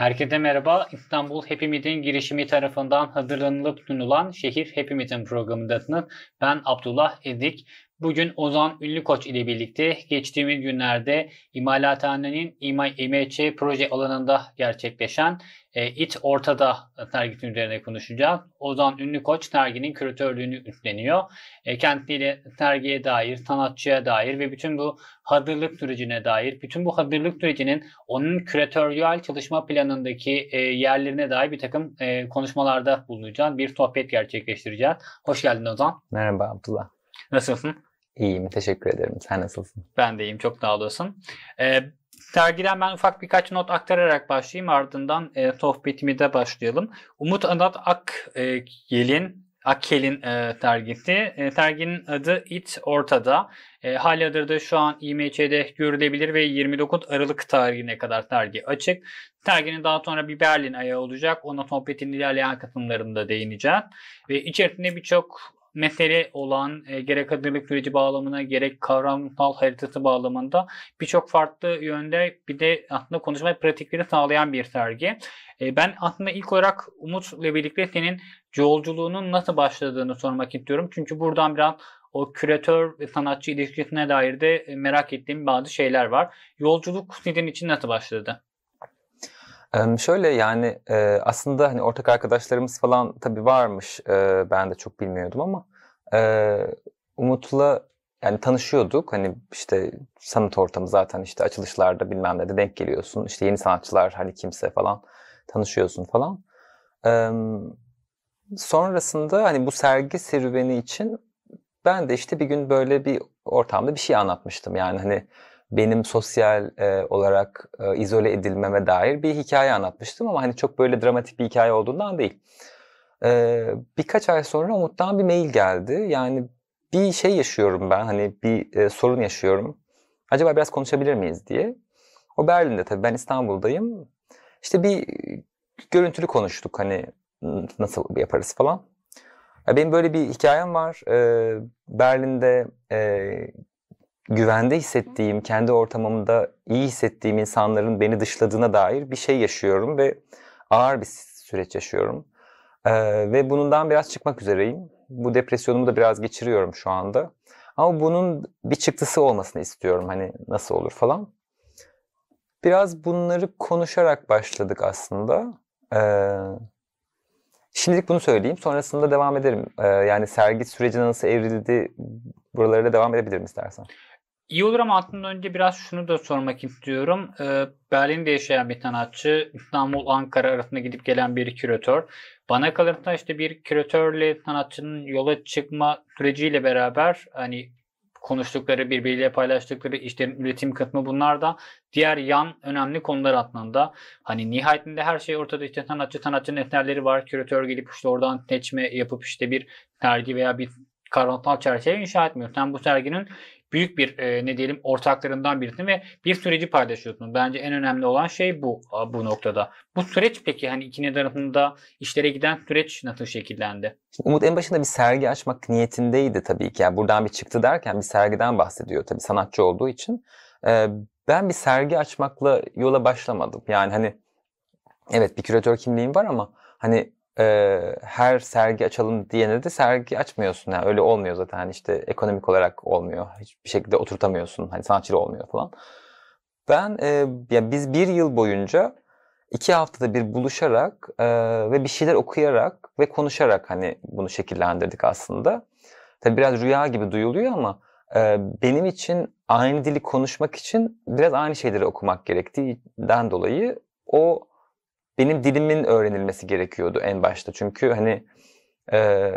Herkese merhaba. İstanbul Happy Meeting girişimi tarafından hazırlanılıp sunulan Şehir Happy Meeting programındasınız. Ben Abdullah Ezik. Bugün Ozan ünlü koç ile birlikte geçtiğimiz günlerde İmalathane'nin İMÇ proje alanında gerçekleşen e, İT Ortada sergisinin üzerine konuşacağız. Ozan ünlü koç serginin küratörlüğünü üstleniyor. E, kendisiyle sergiye dair, sanatçıya dair ve bütün bu hazırlık sürecine dair, bütün bu hazırlık sürecinin onun küratöryal çalışma planındaki e, yerlerine dair bir takım e, konuşmalarda bulunacağız. Bir sohbet gerçekleştireceğiz. Hoş geldin Ozan. Merhaba Abdullah. Nasılsın? İyiyim, teşekkür ederim. Sen nasılsın? Ben de iyiyim, çok sağ olasın. Ee, dergiden ben ufak birkaç not aktararak başlayayım. Ardından e, sohbetimi de başlayalım. Umut Anad Ak e, Yelin Akkel'in e, dergisi. E, derginin adı It Ortada. E, halihazırda şu an IMC'de görülebilir ve 29 Aralık tarihine kadar dergi açık. Derginin daha sonra bir Berlin ayağı olacak. Ona sohbetin ilerleyen kısımlarında değineceğiz. Ve içerisinde birçok mesele olan e, gerek hazırlık süreci bağlamına gerek kavramsal haritası bağlamında birçok farklı yönde bir de aslında konuşma pratikleri sağlayan bir sergi. E, ben aslında ilk olarak Umut'la birlikte senin yolculuğunun nasıl başladığını sormak istiyorum. Çünkü buradan biraz o küratör sanatçı ilişkisine dair de e, merak ettiğim bazı şeyler var. Yolculuk sizin için nasıl başladı? şöyle yani aslında hani ortak arkadaşlarımız falan tabii varmış. ben de çok bilmiyordum ama Umut'la yani tanışıyorduk. Hani işte sanat ortamı zaten işte açılışlarda bilmem ne de denk geliyorsun. İşte yeni sanatçılar hani kimse falan tanışıyorsun falan. sonrasında hani bu sergi serüveni için ben de işte bir gün böyle bir ortamda bir şey anlatmıştım. Yani hani benim sosyal e, olarak e, izole edilmeme dair bir hikaye anlatmıştım ama hani çok böyle dramatik bir hikaye olduğundan değil. E, birkaç ay sonra Umut'tan bir mail geldi. Yani bir şey yaşıyorum ben hani bir e, sorun yaşıyorum. Acaba biraz konuşabilir miyiz diye. O Berlin'de tabii ben İstanbul'dayım. İşte bir görüntülü konuştuk hani nasıl yaparız falan. Ya benim böyle bir hikayem var. Ee, Berlin'de e, güvende hissettiğim, kendi ortamımda iyi hissettiğim insanların beni dışladığına dair bir şey yaşıyorum ve ağır bir süreç yaşıyorum. Ee, ve bundan biraz çıkmak üzereyim. Bu depresyonumu da biraz geçiriyorum şu anda. Ama bunun bir çıktısı olmasını istiyorum. Hani nasıl olur falan. Biraz bunları konuşarak başladık aslında. Ee, şimdilik bunu söyleyeyim. Sonrasında devam ederim. Ee, yani sergi süreci nasıl evrildi buralara devam edebilirim istersen. İyi olur ama aklımdan önce biraz şunu da sormak istiyorum. Ee, Berlin'de yaşayan bir sanatçı, İstanbul, Ankara arasında gidip gelen bir küratör. Bana kalırsa işte bir küratörle sanatçının yola çıkma süreciyle beraber hani konuştukları, birbiriyle paylaştıkları işlerin üretim kısmı bunlar da diğer yan önemli konular aslında. Hani nihayetinde her şey ortada işte sanatçı, sanatçının eserleri var. Küratör gelip işte oradan seçme yapıp işte bir sergi veya bir karanlık çerçeve inşa etmiyor. Sen bu serginin büyük bir e, ne diyelim ortaklarından birisin ve bir süreci paylaşıyorsun. Bence en önemli olan şey bu bu noktada. Bu süreç peki hani ikine tarafında işlere giden süreç nasıl şekillendi? Şimdi Umut en başında bir sergi açmak niyetindeydi tabii ki. Yani buradan bir çıktı derken bir sergiden bahsediyor tabii sanatçı olduğu için. Ee, ben bir sergi açmakla yola başlamadım. Yani hani evet bir küratör kimliğim var ama hani e, her sergi açalım diyene de sergi açmıyorsun. Yani öyle olmuyor zaten hani işte ekonomik olarak olmuyor. Hiçbir şekilde oturtamıyorsun. Hani sanatçı olmuyor falan. Ben e, yani biz bir yıl boyunca iki haftada bir buluşarak e, ve bir şeyler okuyarak ve konuşarak hani bunu şekillendirdik aslında. tabi biraz rüya gibi duyuluyor ama e, benim için aynı dili konuşmak için biraz aynı şeyleri okumak gerektiğinden dolayı o benim dilimin öğrenilmesi gerekiyordu en başta. Çünkü hani e,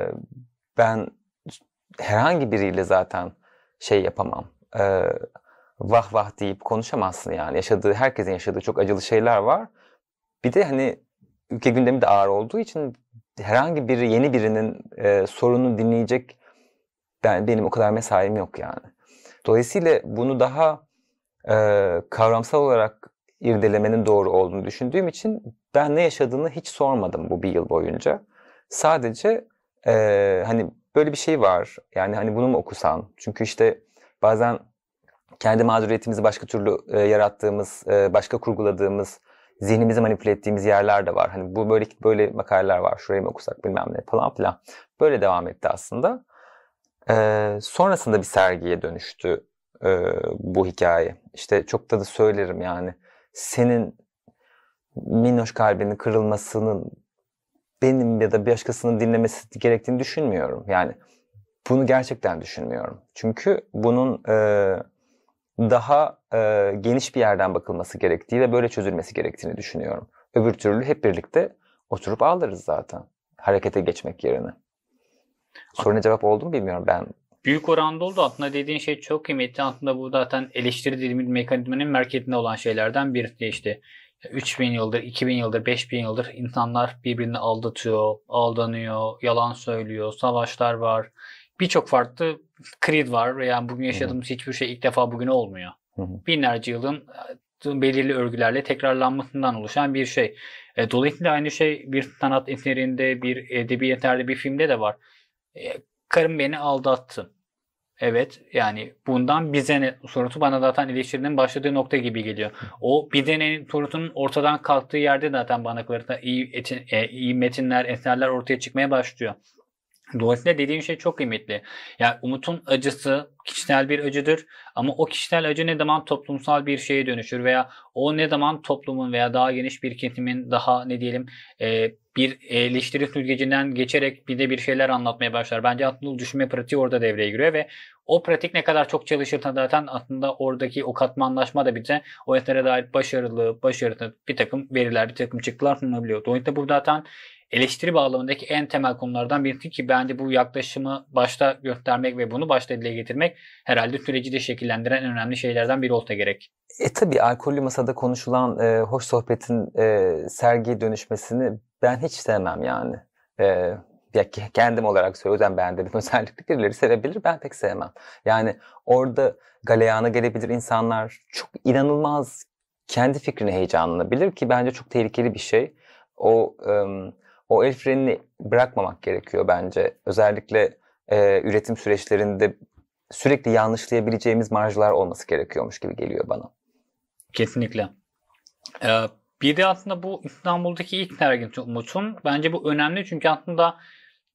ben herhangi biriyle zaten şey yapamam. E, vah vah deyip konuşamazsın yani. Yaşadığı, herkesin yaşadığı çok acılı şeyler var. Bir de hani ülke gündemi de ağır olduğu için herhangi biri yeni birinin e, sorunu dinleyecek ben, benim o kadar mesaim yok yani. Dolayısıyla bunu daha e, kavramsal olarak irdelemenin doğru olduğunu düşündüğüm için ben ne yaşadığını hiç sormadım bu bir yıl boyunca. Sadece e, hani böyle bir şey var. Yani hani bunu mu okusan? Çünkü işte bazen kendi mağduriyetimizi başka türlü e, yarattığımız, e, başka kurguladığımız, zihnimizi manipüle ettiğimiz yerler de var. Hani bu böyle böyle makaleler var. Şurayı mı okusak bilmem ne falan filan. Böyle devam etti aslında. E, sonrasında bir sergiye dönüştü e, bu hikaye. İşte çok da da söylerim yani senin minnoş kalbinin kırılmasının benim ya da bir başkasının dinlemesi gerektiğini düşünmüyorum. Yani bunu gerçekten düşünmüyorum. Çünkü bunun e, daha e, geniş bir yerden bakılması gerektiği ve böyle çözülmesi gerektiğini düşünüyorum. Öbür türlü hep birlikte oturup ağlarız zaten harekete geçmek yerine. Soruna cevap oldu mu bilmiyorum ben büyük oranda oldu. Aslında dediğin şey çok kıymetli. Aslında bu zaten eleştiri dilimi mekanizmanın merkezinde olan şeylerden birisi işte. 3000 yıldır, 2000 yıldır, 5000 yıldır insanlar birbirini aldatıyor, aldanıyor, yalan söylüyor, savaşlar var. Birçok farklı kriz var yani bugün yaşadığımız hiçbir şey ilk defa bugün olmuyor. Binlerce yılın e, belirli örgülerle tekrarlanmasından oluşan bir şey. E, dolayısıyla aynı şey bir sanat eserinde, bir edebiyatlerde, bir filmde de var. E, karım beni aldattı. Evet yani bundan bize ne sorusu bana zaten eleştirinin başladığı nokta gibi geliyor. O bize ne sorusunun ortadan kalktığı yerde zaten bana kalırsa iyi, etin, e, iyi metinler, eserler ortaya çıkmaya başlıyor. Dolayısıyla dediğim şey çok kıymetli. Yani Umut'un acısı kişisel bir acıdır ama o kişisel acı ne zaman toplumsal bir şeye dönüşür veya o ne zaman toplumun veya daha geniş bir kesimin daha ne diyelim e, bir e, eleştiri süzgecinden geçerek bir de bir şeyler anlatmaya başlar. Bence aslında düşünme pratiği orada devreye giriyor ve o pratik ne kadar çok çalışırsa zaten aslında oradaki o katmanlaşma da bize o esere dair başarılı, başarılı bir takım veriler, bir takım çıktılar sunabiliyor. Dolayısıyla bu zaten eleştiri bağlamındaki en temel konulardan birisi ki bence bu yaklaşımı başta göstermek ve bunu başta dile getirmek herhalde süreci de şekillendiren en önemli şeylerden biri olsa gerek. E tabi alkollü masada konuşulan e, hoş sohbetin e, sergiye dönüşmesini ben hiç sevmem yani. Ee, ya kendim olarak söylüyorum ben dedim özellikle birileri sevebilir ben pek sevmem. Yani orada galeyana gelebilir insanlar çok inanılmaz kendi fikrini heyecanlanabilir ki bence çok tehlikeli bir şey. O um, o el frenini bırakmamak gerekiyor bence. Özellikle e, üretim süreçlerinde sürekli yanlışlayabileceğimiz marjlar olması gerekiyormuş gibi geliyor bana. Kesinlikle. Ee, bir de aslında bu İstanbul'daki ilk nergin Umut'un. Bence bu önemli çünkü aslında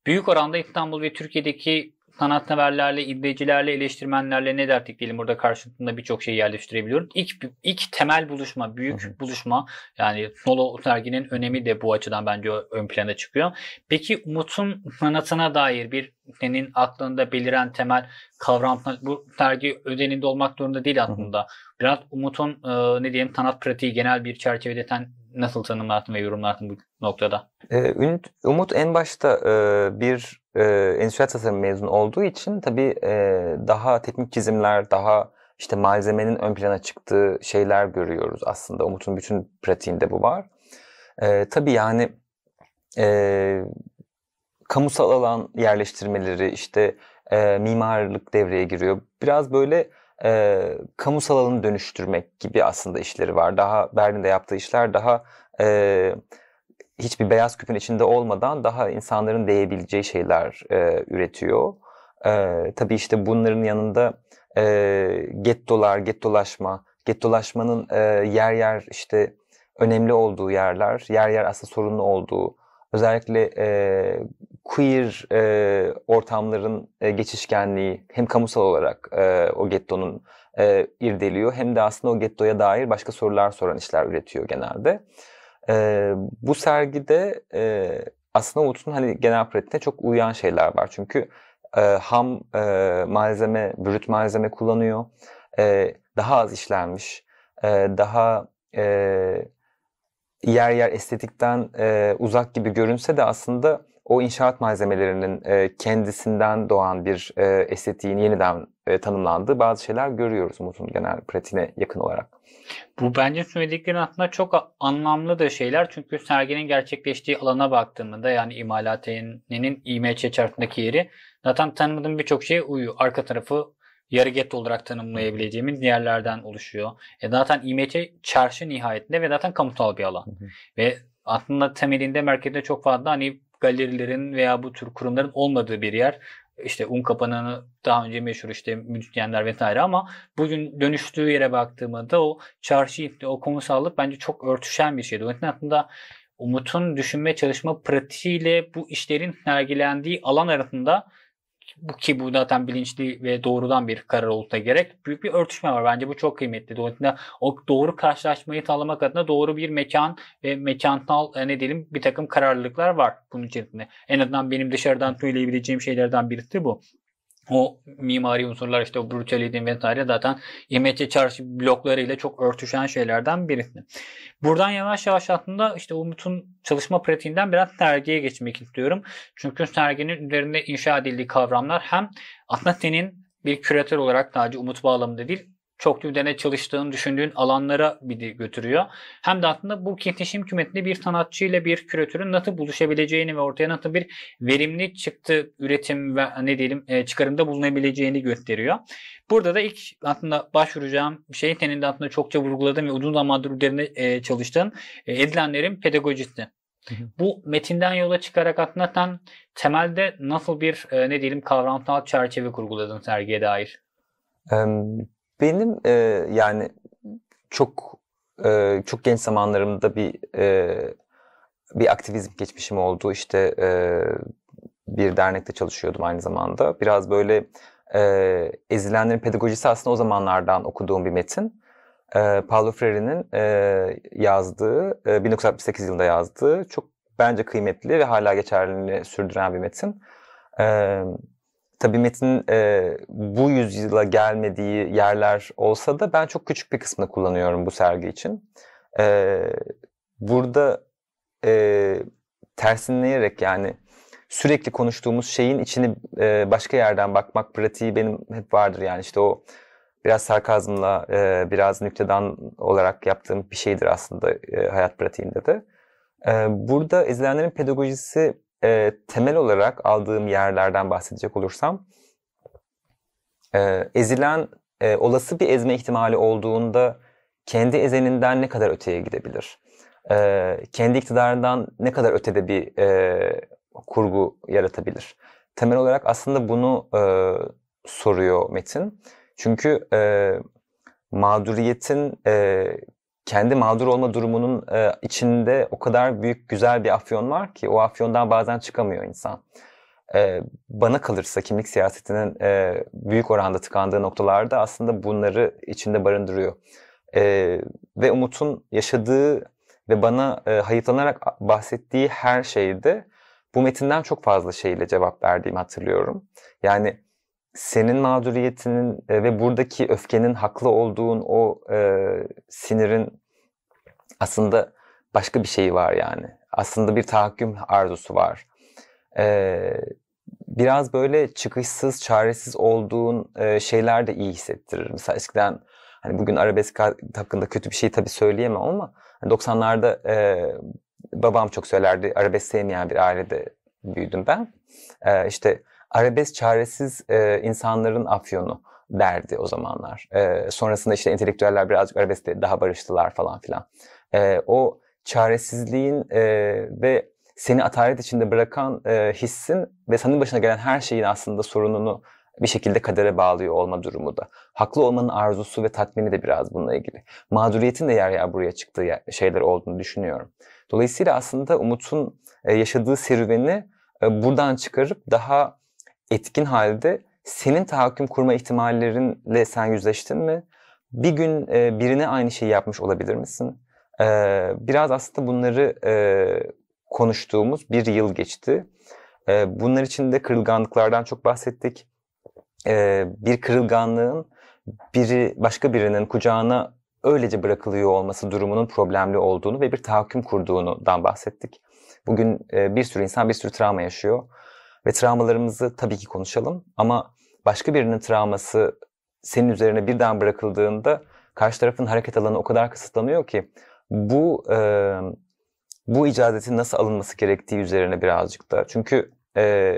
büyük oranda İstanbul ve Türkiye'deki sanatseverlerle, izleyicilerle, eleştirmenlerle ne dertlik diyelim burada karşılığında birçok şeyi yerleştirebiliyoruz. İlk, ilk temel buluşma, büyük Hı-hı. buluşma yani nolo serginin önemi de bu açıdan bence ön plana çıkıyor. Peki Umut'un sanatına dair bir senin aklında beliren temel kavram bu sergi ödeninde olmak zorunda değil aslında. Biraz Umut'un e, ne diyeyim sanat pratiği genel bir çerçevede sen nasıl tanımlarsın ve yorumlarsın bu noktada. Ee, Umut en başta e, bir e, endüstriyel tasarım mezunu olduğu için tabii e, daha teknik çizimler, daha işte malzemenin ön plana çıktığı şeyler görüyoruz aslında. Umut'un bütün pratiğinde bu var. E, tabii yani e, kamusal alan yerleştirmeleri, işte e, mimarlık devreye giriyor. Biraz böyle e, kamusal alanı dönüştürmek gibi aslında işleri var. Daha Berlin'de yaptığı işler daha... E, hiçbir beyaz küpün içinde olmadan daha insanların değebileceği şeyler e, üretiyor. E, tabii işte bunların yanında e, gettolar, gettolaşma, gettolaşmanın e, yer yer işte önemli olduğu yerler, yer yer aslında sorunlu olduğu, özellikle e, queer e, ortamların e, geçişkenliği hem kamusal olarak e, o gettonun e, irdeliyor hem de aslında o gettoya dair başka sorular soran işler üretiyor genelde. E, bu sergide e, aslında Umut'un hani genel pratiğine çok uyan şeyler var. Çünkü e, ham e, malzeme, brüt malzeme kullanıyor. E, daha az işlenmiş, e, daha e, yer yer estetikten e, uzak gibi görünse de aslında o inşaat malzemelerinin e, kendisinden doğan bir e, estetiğin yeniden e, tanımlandığı bazı şeyler görüyoruz Umut'un genel pratiğine yakın olarak. Bu bence söylediklerin aslında çok anlamlı da şeyler. Çünkü serginin gerçekleştiği alana baktığımda yani imalathanenin İMÇ içerisindeki yeri zaten tanımadığım birçok şey uyuyor. Arka tarafı yarı getto olarak tanımlayabileceğimiz yerlerden oluşuyor. E zaten İMÇ çarşı nihayetinde ve zaten kamusal bir alan. Hı hı. Ve aslında temelinde merkezde çok fazla hani galerilerin veya bu tür kurumların olmadığı bir yer işte un kapananı daha önce meşhur işte müzisyenler vesaire ama bugün dönüştüğü yere baktığımda o çarşı iple o komusallık bence çok örtüşen bir şeydi. O aslında Umut'un düşünme çalışma pratiğiyle bu işlerin sergilendiği alan arasında bu ki bu zaten bilinçli ve doğrudan bir karar olsa gerek. Büyük bir örtüşme var. Bence bu çok kıymetli. Dolayısıyla o doğru karşılaşmayı tanımlamak adına doğru bir mekan ve mekansal e, ne diyelim bir takım kararlılıklar var bunun içerisinde. En azından benim dışarıdan söyleyebileceğim şeylerden birisi bu o mimari unsurlar işte o brutalizm vesaire zaten İmece Çarşı bloklarıyla çok örtüşen şeylerden birisi. Buradan yavaş yavaş aslında işte Umut'un çalışma pratiğinden biraz sergiye geçmek istiyorum. Çünkü serginin üzerinde inşa edildiği kavramlar hem aslında senin bir küratör olarak sadece Umut bağlamında değil çoklu dene çalıştığın düşündüğün alanlara bir de götürüyor. Hem de aslında bu iletişim kümetinde bir sanatçı ile bir küratörün nasıl buluşabileceğini ve ortaya nasıl bir verimli çıktı üretim ve ne diyelim e, çıkarımda bulunabileceğini gösteriyor. Burada da ilk aslında başvuracağım şey senin de aslında çokça vurguladığın ve uzun zamandır üzerinde e, çalıştığın e, edilenlerin pedagojisi. Bu metinden yola çıkarak aslında sen temelde nasıl bir ne diyelim kavramsal çerçeve kurguladın sergiye dair? Um benim e, yani çok e, çok genç zamanlarımda bir e, bir aktivizm geçmişim oldu. İşte e, bir dernekte çalışıyordum aynı zamanda. Biraz böyle e, ezilenlerin pedagojisi aslında o zamanlardan okuduğum bir metin. E, Paulo Freire'nin e, yazdığı, e, 1968 yılında yazdığı çok bence kıymetli ve hala geçerliliğini sürdüren bir metin. Evet Tabii Metin e, bu yüzyıla gelmediği yerler olsa da ben çok küçük bir kısmını kullanıyorum bu sergi için. E, burada e, tersinleyerek yani sürekli konuştuğumuz şeyin içini e, başka yerden bakmak pratiği benim hep vardır. Yani işte o biraz sarkazmla, e, biraz nüktedan olarak yaptığım bir şeydir aslında e, hayat pratiğinde de. E, burada izleyenlerin pedagojisi e, temel olarak aldığım yerlerden bahsedecek olursam e, ezilen e, olası bir ezme ihtimali olduğunda kendi ezeninden ne kadar öteye gidebilir? E, kendi iktidarından ne kadar ötede bir e, kurgu yaratabilir? Temel olarak aslında bunu e, soruyor Metin. Çünkü e, mağduriyetin e, kendi mağdur olma durumunun e, içinde o kadar büyük güzel bir afyon var ki o afyondan bazen çıkamıyor insan. E, bana kalırsa kimlik siyasetinin e, büyük oranda tıkandığı noktalarda aslında bunları içinde barındırıyor. E, ve Umut'un yaşadığı ve bana e, hayıflanarak bahsettiği her şeyde bu metinden çok fazla şeyle cevap verdiğimi hatırlıyorum. Yani senin mağduriyetinin e, ve buradaki öfkenin haklı olduğun o e, sinirin aslında başka bir şeyi var yani. Aslında bir tahakküm arzusu var. E, biraz böyle çıkışsız, çaresiz olduğun e, şeyler de iyi hissettirir. Mesela eskiden hani bugün arabesk hakkında kötü bir şey tabii söyleyemem ama 90'larda hani e, babam çok söylerdi. Arabesk sevmeyen bir ailede büyüdüm ben. E, işte arabesk çaresiz e, insanların afyonu derdi o zamanlar. E, sonrasında işte entelektüeller birazcık arabeskle daha barıştılar falan filan. E, o çaresizliğin e, ve seni atalet içinde bırakan e, hissin ve senin başına gelen her şeyin aslında sorununu bir şekilde kadere bağlıyor olma durumu da. Haklı olmanın arzusu ve tatmini de biraz bununla ilgili. Mağduriyetin de yer yer buraya çıktığı yer, şeyler olduğunu düşünüyorum. Dolayısıyla aslında Umut'un e, yaşadığı serüveni e, buradan çıkarıp daha etkin halde senin tahakküm kurma ihtimallerinle sen yüzleştin mi? Bir gün e, birine aynı şeyi yapmış olabilir misin? E, biraz aslında bunları e, konuştuğumuz bir yıl geçti. E, bunlar için de kırılganlıklardan çok bahsettik. E, bir kırılganlığın biri başka birinin kucağına öylece bırakılıyor olması durumunun problemli olduğunu ve bir tahakküm kurduğundan bahsettik. Bugün e, bir sürü insan bir sürü travma yaşıyor ve travmalarımızı tabii ki konuşalım ama başka birinin travması senin üzerine birden bırakıldığında karşı tarafın hareket alanı o kadar kısıtlanıyor ki bu e, bu icadetin nasıl alınması gerektiği üzerine birazcık da. Çünkü e,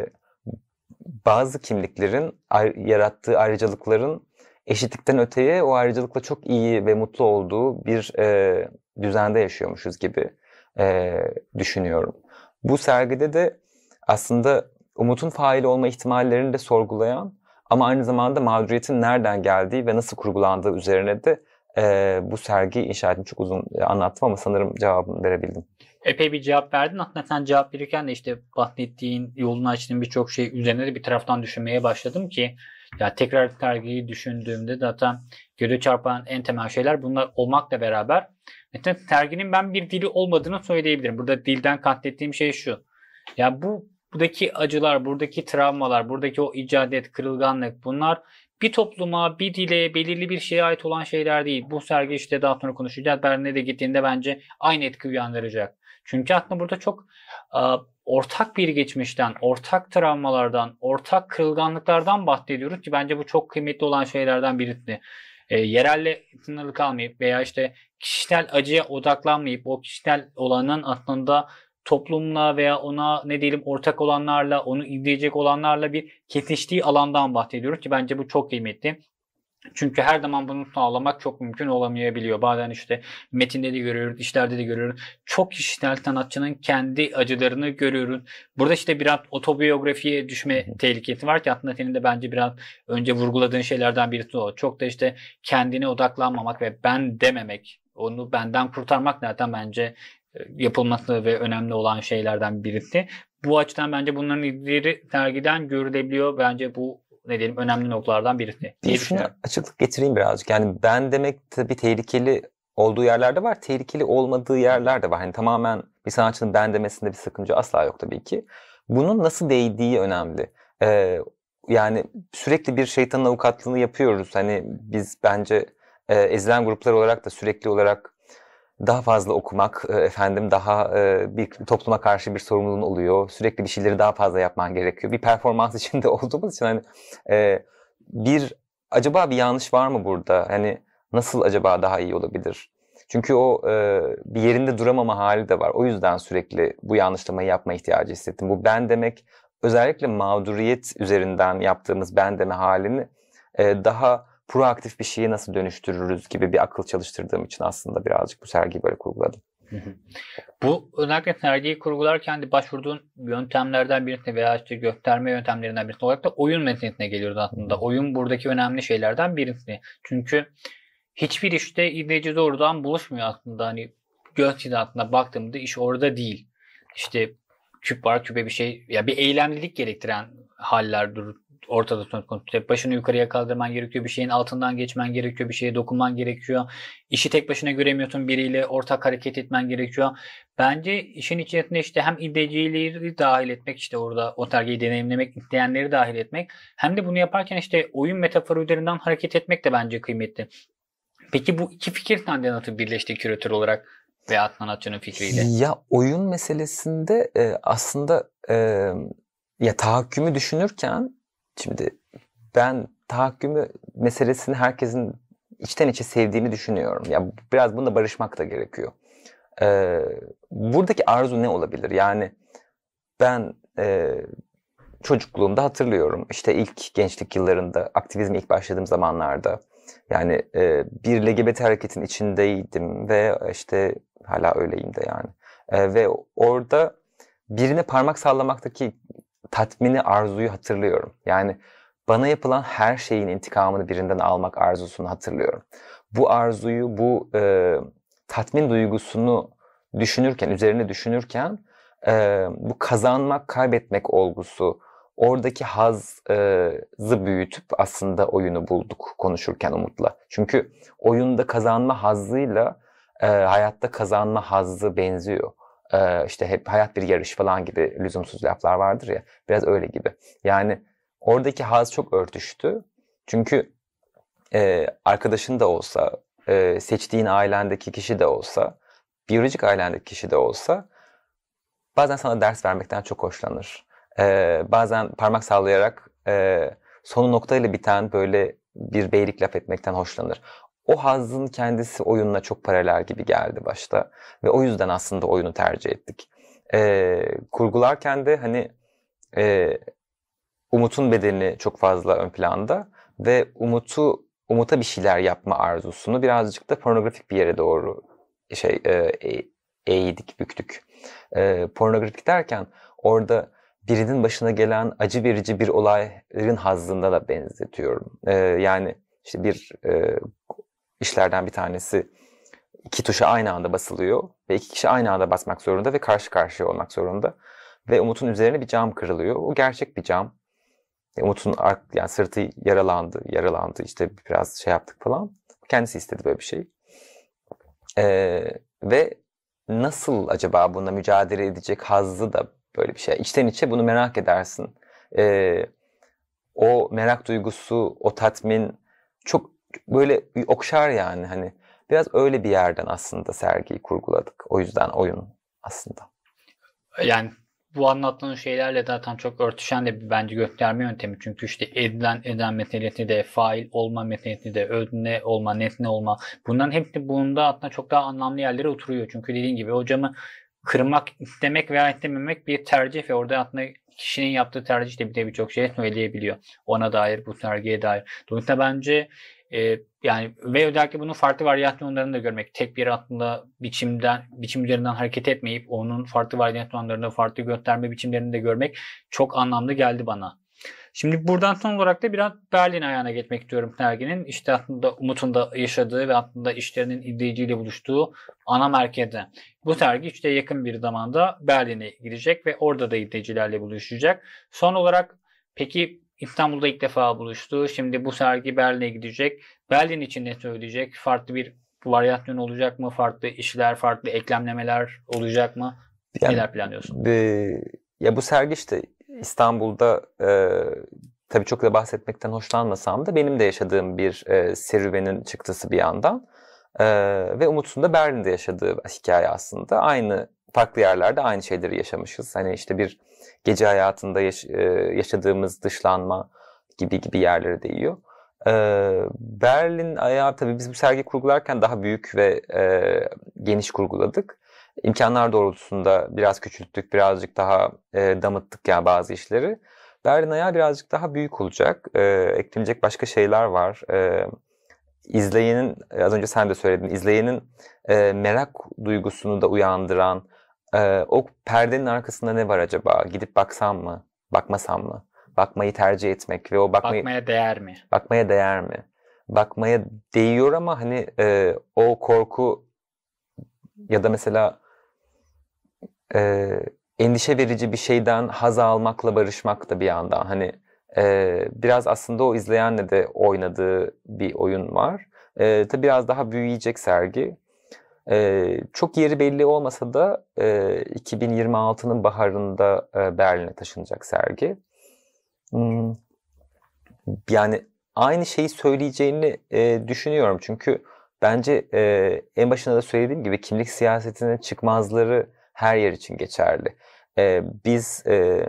bazı kimliklerin yarattığı ayrıcalıkların eşitlikten öteye o ayrıcalıkla çok iyi ve mutlu olduğu bir e, düzende yaşıyormuşuz gibi e, düşünüyorum. Bu sergide de aslında umutun faili olma ihtimallerini de sorgulayan ama aynı zamanda mağduriyetin nereden geldiği ve nasıl kurgulandığı üzerine de e, bu sergi inşa ettim. Çok uzun e, anlattım ama sanırım cevabını verebildim. Epey bir cevap verdin. Hakikaten cevap verirken de işte bahsettiğin, yolunu açtığın birçok şey üzerine de bir taraftan düşünmeye başladım ki ya tekrar sergiyi düşündüğümde zaten göze çarpan en temel şeyler bunlar olmakla beraber zaten serginin ben bir dili olmadığını söyleyebilirim. Burada dilden kastettiğim şey şu. Ya bu buradaki acılar, buradaki travmalar, buradaki o icadet, kırılganlık bunlar bir topluma, bir dile, belirli bir şeye ait olan şeyler değil. Bu sergi işte daha sonra konuşacağız. Berlin'e de gittiğinde bence aynı etki uyandıracak. Çünkü aslında burada çok a, ortak bir geçmişten, ortak travmalardan, ortak kırılganlıklardan bahsediyoruz ki bence bu çok kıymetli olan şeylerden birisi. E, yerelle sınırlı kalmayıp veya işte kişisel acıya odaklanmayıp o kişisel olanın aslında toplumla veya ona ne diyelim ortak olanlarla, onu izleyecek olanlarla bir kesiştiği alandan bahsediyoruz ki bence bu çok kıymetli. Çünkü her zaman bunu sağlamak çok mümkün olamayabiliyor. Bazen işte metinde de görüyoruz, işlerde de görüyoruz. Çok kişisel sanatçının kendi acılarını görüyoruz. Burada işte biraz otobiyografiye düşme tehlikesi var ki aslında senin de bence biraz önce vurguladığın şeylerden birisi o. Çok da işte kendine odaklanmamak ve ben dememek onu benden kurtarmak zaten bence yapılması ve önemli olan şeylerden birisi. Bu açıdan bence bunların izleri sergiden görülebiliyor. Bence bu ne diyelim önemli noktalardan birisi. Bir şuna açıklık getireyim birazcık. Yani ben demek tabii tehlikeli olduğu yerlerde var, tehlikeli olmadığı yerlerde var. Hani tamamen bir sanatçının ben demesinde bir sakınca asla yok tabii ki. Bunun nasıl değdiği önemli. Ee, yani sürekli bir şeytanın avukatlığını yapıyoruz. Hani biz bence e, ezilen gruplar olarak da sürekli olarak daha fazla okumak e, efendim daha e, bir topluma karşı bir sorumluluğun oluyor. Sürekli bir şeyleri daha fazla yapman gerekiyor. Bir performans içinde olduğumuz için hani e, bir acaba bir yanlış var mı burada? Hani nasıl acaba daha iyi olabilir? Çünkü o bir yerinde duramama hali de var. O yüzden sürekli bu yanlışlamayı yapma ihtiyacı hissettim. Bu ben demek özellikle mağduriyet üzerinden yaptığımız ben deme halini daha proaktif bir şeyi nasıl dönüştürürüz gibi bir akıl çalıştırdığım için aslında birazcık bu sergiyi böyle kurguladım. Bu özellikle sergiyi kurgularken de başvurduğun yöntemlerden birisi veya işte gösterme yöntemlerinden birisi olarak da oyun metiniyetine geliyoruz aslında. Hı. Oyun buradaki önemli şeylerden birisi. Çünkü hiçbir işte izleyici doğrudan buluşmuyor aslında. Hani göz hizasına baktığımda iş orada değil. İşte küp var küpe bir şey ya bir eylemlilik gerektiren haller dur ortada söz konusu. Tek başına yukarıya kaldırman gerekiyor. Bir şeyin altından geçmen gerekiyor. Bir şeye dokunman gerekiyor. İşi tek başına göremiyorsun. Biriyle ortak hareket etmen gerekiyor. Bence işin içerisinde işte hem iddiaciliği dahil etmek işte orada o tergiyi deneyimlemek, isteyenleri dahil etmek hem de bunu yaparken işte oyun metaforu üzerinden hareket etmek de bence kıymetli. Peki bu iki fikir sende nasıl birleşti küratör olarak? ve Adnan Atçı'nın fikriyle? Ya oyun meselesinde e, aslında e, ya tahakkümü düşünürken Şimdi ben tahakkümü meselesini herkesin içten içe sevdiğini düşünüyorum. Ya yani biraz bunda barışmak da gerekiyor. Ee, buradaki arzu ne olabilir? Yani ben e, çocukluğumda hatırlıyorum. İşte ilk gençlik yıllarında, aktivizme ilk başladığım zamanlarda. Yani e, bir LGBT hareketin içindeydim ve işte hala öyleyim de yani. E, ve orada birine parmak sallamaktaki tatmini arzuyu hatırlıyorum. Yani bana yapılan her şeyin intikamını birinden almak arzusunu hatırlıyorum. Bu arzuyu, bu e, tatmin duygusunu düşünürken, üzerine düşünürken e, bu kazanmak, kaybetmek olgusu, oradaki hazı büyütüp aslında oyunu bulduk konuşurken Umut'la. Çünkü oyunda kazanma hazzıyla e, hayatta kazanma hazı benziyor e, işte hep hayat bir yarış falan gibi lüzumsuz laflar vardır ya. Biraz öyle gibi. Yani oradaki haz çok örtüştü. Çünkü e, arkadaşın da olsa, e, seçtiğin ailendeki kişi de olsa, biyolojik ailendeki kişi de olsa bazen sana ders vermekten çok hoşlanır. E, bazen parmak sallayarak e, sonu noktayla biten böyle bir beylik laf etmekten hoşlanır o hazın kendisi oyunla çok paralel gibi geldi başta. Ve o yüzden aslında oyunu tercih ettik. E, kurgularken de hani e, Umut'un bedeni çok fazla ön planda ve Umut'u Umut'a bir şeyler yapma arzusunu birazcık da pornografik bir yere doğru şey e, e eğdik, büktük. E, pornografik derken orada birinin başına gelen acı verici bir olayların hazzında da benzetiyorum. E, yani işte bir e, işlerden bir tanesi iki tuşa aynı anda basılıyor ve iki kişi aynı anda basmak zorunda ve karşı karşıya olmak zorunda. Ve Umut'un üzerine bir cam kırılıyor. O gerçek bir cam. E, Umut'un yani sırtı yaralandı, yaralandı işte biraz şey yaptık falan. Kendisi istedi böyle bir şey. Ee, ve nasıl acaba bununla mücadele edecek hazzı da böyle bir şey. İçten içe bunu merak edersin. Ee, o merak duygusu, o tatmin çok böyle okşar yani hani. Biraz öyle bir yerden aslında sergiyi kurguladık. O yüzden oyun aslında. Yani bu anlattığın şeylerle zaten çok örtüşen de bence gösterme yöntemi. Çünkü işte edilen eden meselesi de, fail olma meselesi de, özne olma, nesne olma. Bunların hepsi bunda aslında çok daha anlamlı yerlere oturuyor. Çünkü dediğin gibi hocamı kırmak istemek veya istememek bir tercih ve orada aslında kişinin yaptığı tercih de bir de birçok şey söyleyebiliyor. Ona dair, bu sergiye dair. Dolayısıyla bence e, yani ve özellikle bunun farklı varyasyonlarını da görmek. Tek bir aslında biçimden biçim üzerinden hareket etmeyip onun farklı varyasyonlarını, farklı gösterme biçimlerini de görmek çok anlamlı geldi bana. Şimdi buradan son olarak da biraz Berlin ayağına geçmek istiyorum serginin. İşte aslında Umut'un da yaşadığı ve aslında işlerinin izleyiciyle buluştuğu ana merkezde. Bu sergi işte yakın bir zamanda Berlin'e gidecek ve orada da izleyicilerle buluşacak. Son olarak peki İstanbul'da ilk defa buluştu. Şimdi bu sergi Berlin'e gidecek. Berlin için ne söyleyecek? Farklı bir varyasyon olacak mı? Farklı işler, farklı eklemlemeler olacak mı? Yani, Neler planlıyorsun? E, ya bu sergi işte İstanbul'da e, tabii çok da bahsetmekten hoşlanmasam da benim de yaşadığım bir e, serüvenin çıktısı bir yandan. E, ve Umut'un da Berlin'de yaşadığı hikaye aslında. Aynı farklı yerlerde aynı şeyleri yaşamışız. Hani işte bir gece hayatında yaş- e, yaşadığımız dışlanma gibi gibi yerlere değiyor. E, Berlin ayağı tabii biz bu sergi kurgularken daha büyük ve e, geniş kurguladık. İmkanlar doğrultusunda biraz küçülttük, birazcık daha e, damıttık yani bazı işleri. Berlin ayağı birazcık daha büyük olacak. E, eklenecek başka şeyler var. E, izleyenin, az önce sen de söyledin, izleyenin e, merak duygusunu da uyandıran, e, o perdenin arkasında ne var acaba? Gidip baksam mı? Bakmasam mı? Bakmayı tercih etmek ve o bakmayı... Bakmaya değer mi? Bakmaya değer mi? Bakmaya değiyor ama hani e, o korku ya da mesela e, endişe verici bir şeyden haz almakla barışmak da bir yandan hani e, biraz aslında o izleyenle de oynadığı bir oyun var. E, tabii biraz daha büyüyecek sergi. Ee, çok yeri belli olmasa da e, 2026'nın baharında e, Berlin'e taşınacak sergi. Hmm, yani aynı şeyi söyleyeceğini e, düşünüyorum çünkü bence e, en başında da söylediğim gibi kimlik siyasetinin çıkmazları her yer için geçerli. E, biz e,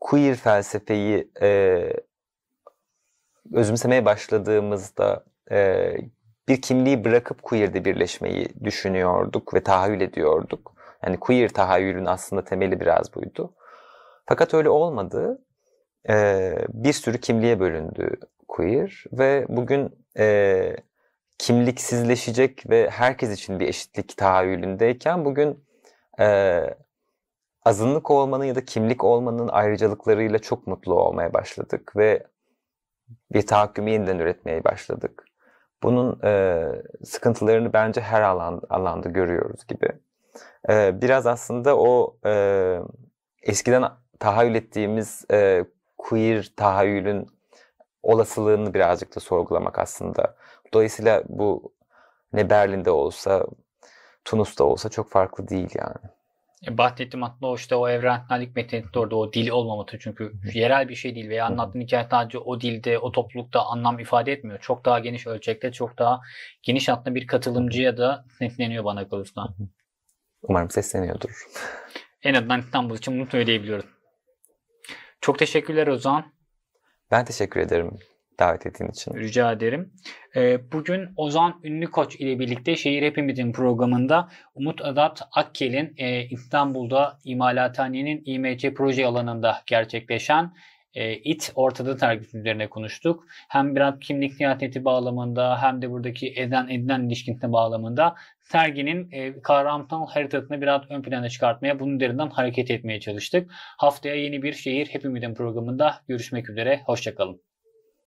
queer felsefeyi e, özümsemeye başladığımızda e, bir kimliği bırakıp queer'de birleşmeyi düşünüyorduk ve tahayyül ediyorduk. Yani queer tahayyülün aslında temeli biraz buydu. Fakat öyle olmadı. Ee, bir sürü kimliğe bölündü queer ve bugün e, kimliksizleşecek ve herkes için bir eşitlik tahayyülündeyken bugün e, azınlık olmanın ya da kimlik olmanın ayrıcalıklarıyla çok mutlu olmaya başladık ve bir tahakkümü yeniden üretmeye başladık. Bunun e, sıkıntılarını bence her alan, alanda görüyoruz gibi. E, biraz aslında o e, eskiden tahayyül ettiğimiz e, queer tahayyülün olasılığını birazcık da sorgulamak aslında. Dolayısıyla bu ne Berlin'de olsa, Tunus'ta olsa çok farklı değil yani. E, bahsettiğim aslında o işte o evrensellik metinlikte orada o dil olmaması çünkü yerel bir şey değil veya anlattığın hikaye sadece o dilde o toplulukta anlam ifade etmiyor. Çok daha geniş ölçekte çok daha geniş aslında bir katılımcıya da sesleniyor bana kalırsa. Umarım sesleniyordur. en azından İstanbul için bunu söyleyebiliyorum. Çok teşekkürler Ozan. Ben teşekkür ederim davet ettiğin için. Rica ederim. Ee, bugün Ozan Ünlü Koç ile birlikte Şehir Hepimizin programında Umut Adat Akkel'in e, İstanbul'da İmalathane'nin İMC proje alanında gerçekleşen e, IT ortada tergisi üzerine konuştuk. Hem biraz kimlik siyaseti bağlamında hem de buradaki eden edilen ilişkisine bağlamında serginin e, kahramanlık haritasını biraz ön plana çıkartmaya, bunun derinden hareket etmeye çalıştık. Haftaya yeni bir şehir hepimizin programında görüşmek üzere. Hoşçakalın.